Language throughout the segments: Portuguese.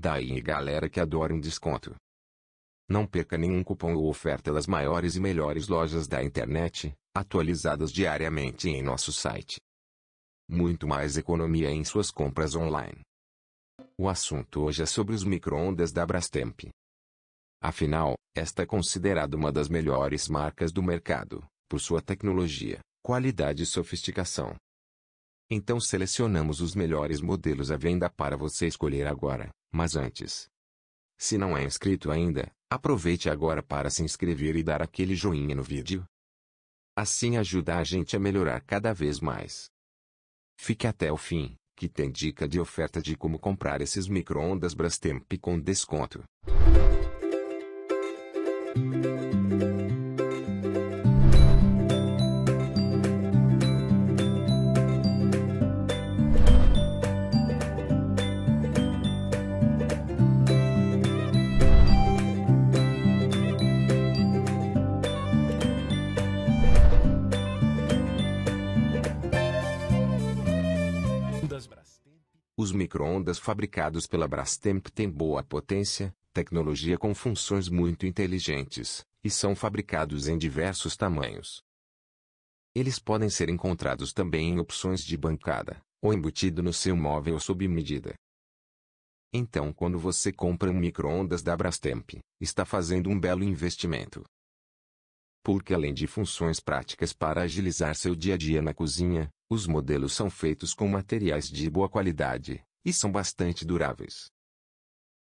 Daí galera que adora um desconto. Não perca nenhum cupom ou oferta das maiores e melhores lojas da internet, atualizadas diariamente em nosso site. Muito mais economia em suas compras online. O assunto hoje é sobre os microondas da Brastemp. Afinal, esta é considerada uma das melhores marcas do mercado, por sua tecnologia, qualidade e sofisticação. Então selecionamos os melhores modelos à venda para você escolher agora. Mas antes, se não é inscrito ainda, aproveite agora para se inscrever e dar aquele joinha no vídeo. Assim ajuda a gente a melhorar cada vez mais. Fique até o fim, que tem dica de oferta de como comprar esses micro-ondas Brastemp com desconto. Os microondas fabricados pela Brastemp têm boa potência, tecnologia com funções muito inteligentes, e são fabricados em diversos tamanhos. Eles podem ser encontrados também em opções de bancada, ou embutido no seu móvel sob medida. Então, quando você compra um microondas da Brastemp, está fazendo um belo investimento porque além de funções práticas para agilizar seu dia a dia na cozinha, os modelos são feitos com materiais de boa qualidade e são bastante duráveis.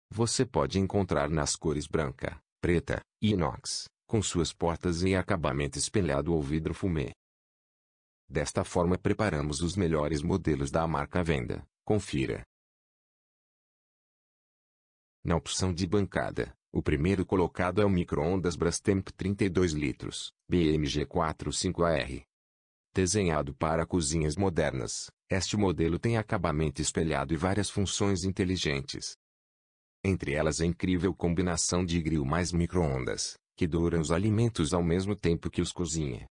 Você pode encontrar nas cores branca, preta e inox, com suas portas em acabamento espelhado ou vidro fumê. Desta forma preparamos os melhores modelos da marca à venda. Confira. Na opção de bancada, o primeiro colocado é o microondas Brastemp 32 litros, BMG45AR. Desenhado para cozinhas modernas, este modelo tem acabamento espelhado e várias funções inteligentes. Entre elas a incrível combinação de grill mais microondas, que doura os alimentos ao mesmo tempo que os cozinha.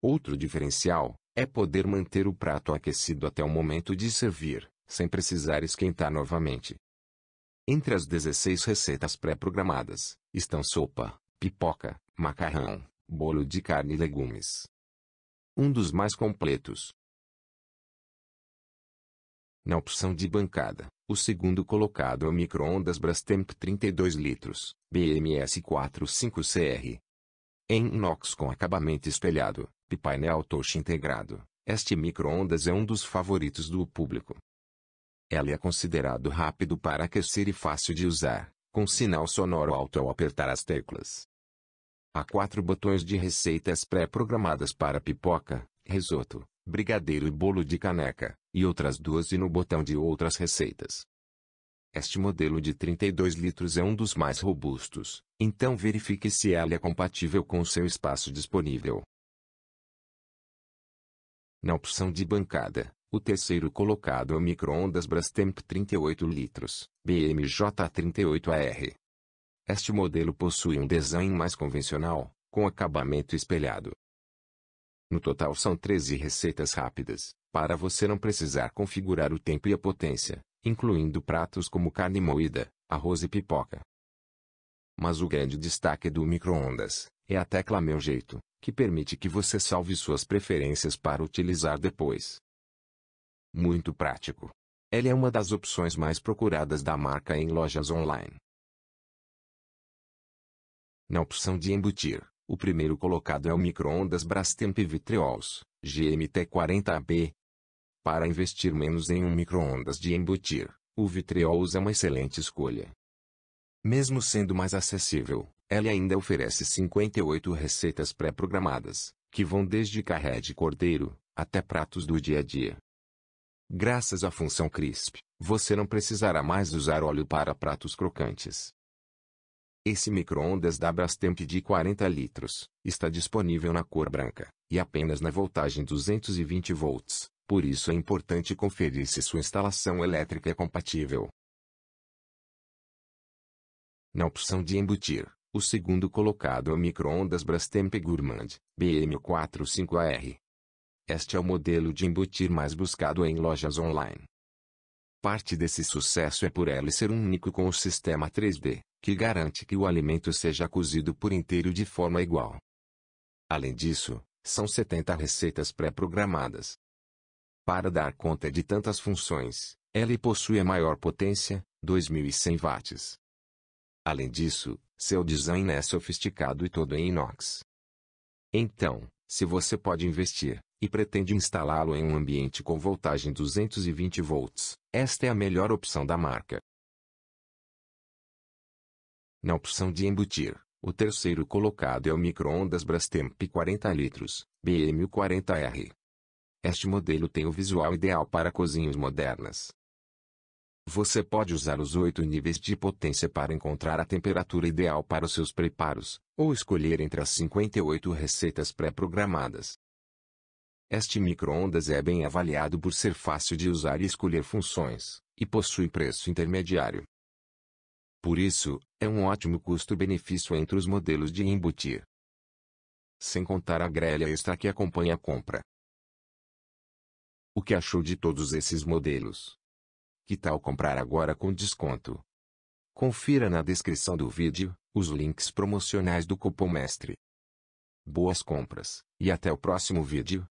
Outro diferencial é poder manter o prato aquecido até o momento de servir, sem precisar esquentar novamente. Entre as 16 receitas pré-programadas, estão sopa, pipoca, macarrão, bolo de carne e legumes. Um dos mais completos. Na opção de bancada, o segundo colocado é o microondas Brastemp 32 litros, BMS 45CR. Em inox com acabamento espelhado, e painel touch integrado, este microondas é um dos favoritos do público. Ela é considerado rápido para aquecer e fácil de usar, com sinal sonoro alto ao apertar as teclas. Há quatro botões de receitas pré-programadas para pipoca, risoto, brigadeiro e bolo de caneca, e outras duas e no botão de outras receitas. Este modelo de 32 litros é um dos mais robustos, então verifique se ela é compatível com o seu espaço disponível. Na opção de bancada, o terceiro colocado é o micro-ondas Brastemp 38 litros, BMJ38AR. Este modelo possui um design mais convencional, com acabamento espelhado. No total são 13 receitas rápidas, para você não precisar configurar o tempo e a potência, incluindo pratos como carne moída, arroz e pipoca. Mas o grande destaque do micro-ondas é a tecla Meu Jeito, que permite que você salve suas preferências para utilizar depois. Muito prático. Ele é uma das opções mais procuradas da marca em lojas online. Na opção de embutir, o primeiro colocado é o microondas Brastemp Vitriols GMT40AB. Para investir menos em um microondas de embutir, o Vitriols é uma excelente escolha. Mesmo sendo mais acessível, ele ainda oferece 58 receitas pré-programadas, que vão desde carré de cordeiro até pratos do dia a dia. Graças à função crisp, você não precisará mais usar óleo para pratos crocantes. Esse micro-ondas da Brastemp de 40 litros está disponível na cor branca e apenas na voltagem 220 volts, por isso é importante conferir se sua instalação elétrica é compatível. Na opção de embutir, o segundo colocado é o micro-ondas Brastemp Gourmand BM45AR, este é o modelo de embutir mais buscado em lojas online. Parte desse sucesso é por ele ser único com o sistema 3D, que garante que o alimento seja cozido por inteiro de forma igual. Além disso, são 70 receitas pré-programadas. Para dar conta de tantas funções, ele possui a maior potência, 2100 watts. Além disso, seu design é sofisticado e todo em inox. Então, se você pode investir, e pretende instalá-lo em um ambiente com voltagem 220 volts, esta é a melhor opção da marca. Na opção de embutir, o terceiro colocado é o micro-ondas Brastemp 40 litros, BM40R. Este modelo tem o visual ideal para cozinhas modernas. Você pode usar os oito níveis de potência para encontrar a temperatura ideal para os seus preparos, ou escolher entre as 58 receitas pré-programadas. Este microondas é bem avaliado por ser fácil de usar e escolher funções, e possui preço intermediário. Por isso, é um ótimo custo-benefício entre os modelos de embutir. Sem contar a grelha extra que acompanha a compra. O que achou de todos esses modelos? Que tal comprar agora com desconto? Confira na descrição do vídeo os links promocionais do cupom MESTRE. Boas compras, e até o próximo vídeo.